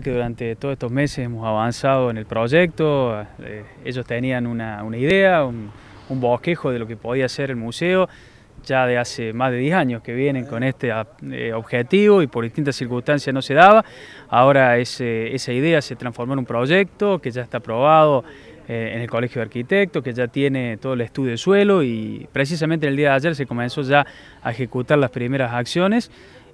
que durante todos estos meses hemos avanzado en el proyecto, eh, ellos tenían una, idea, un, bosquejo de lo que podía ser el museo, ya de hace más de 10 años que vienen con este eh, objetivo y por distintas circunstancias no se daba, ahora esa idea se transformó en un proyecto que ya está aprobado eh, en el Colegio de Arquitectos, que ya tiene todo el estudio de suelo y precisamente el día de ayer se comenzó ya a ejecutar las primeras acciones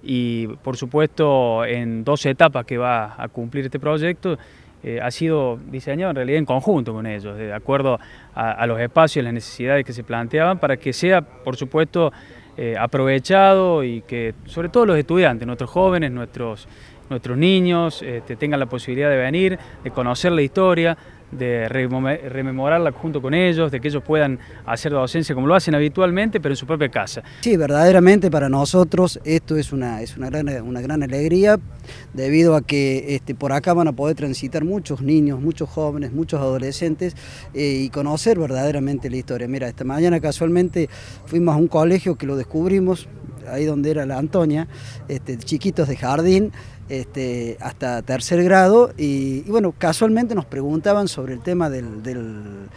y por supuesto en dos etapas que va a cumplir este proyecto, eh, ha sido diseñado en realidad en conjunto con ellos, de acuerdo a, los espacios, las necesidades que se planteaban, para que sea, por supuesto, eh, aprovechado y que sobre todo los estudiantes, nuestros jóvenes, nuestros nuestros niños eh, tengan la posibilidad de venir, de conocer la historia, de rememorarla junto con ellos, de que ellos puedan hacer la docencia como lo hacen habitualmente, pero en su propia casa. Sí, verdaderamente para nosotros esto es una, es una, gran, una gran alegría, debido a que este, por acá van a poder transitar muchos niños, muchos jóvenes, muchos adolescentes eh, y conocer verdaderamente la historia. Mira, esta mañana casualmente fuimos a un colegio que lo descubrimos, ahí donde era la Antonia, este, chiquitos de jardín, este, hasta tercer grado y, bueno, casualmente nos preguntaban sobre el tema del,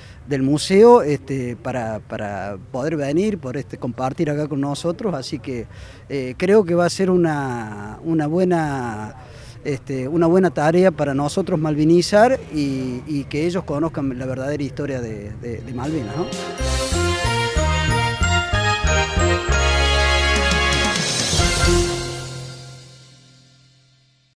museo este, para, poder venir, por compartir acá con nosotros, así que eh, creo que va a ser una, buena... una buena tarea para nosotros malvinizar y, que ellos conozcan la verdadera historia de, Malvinas.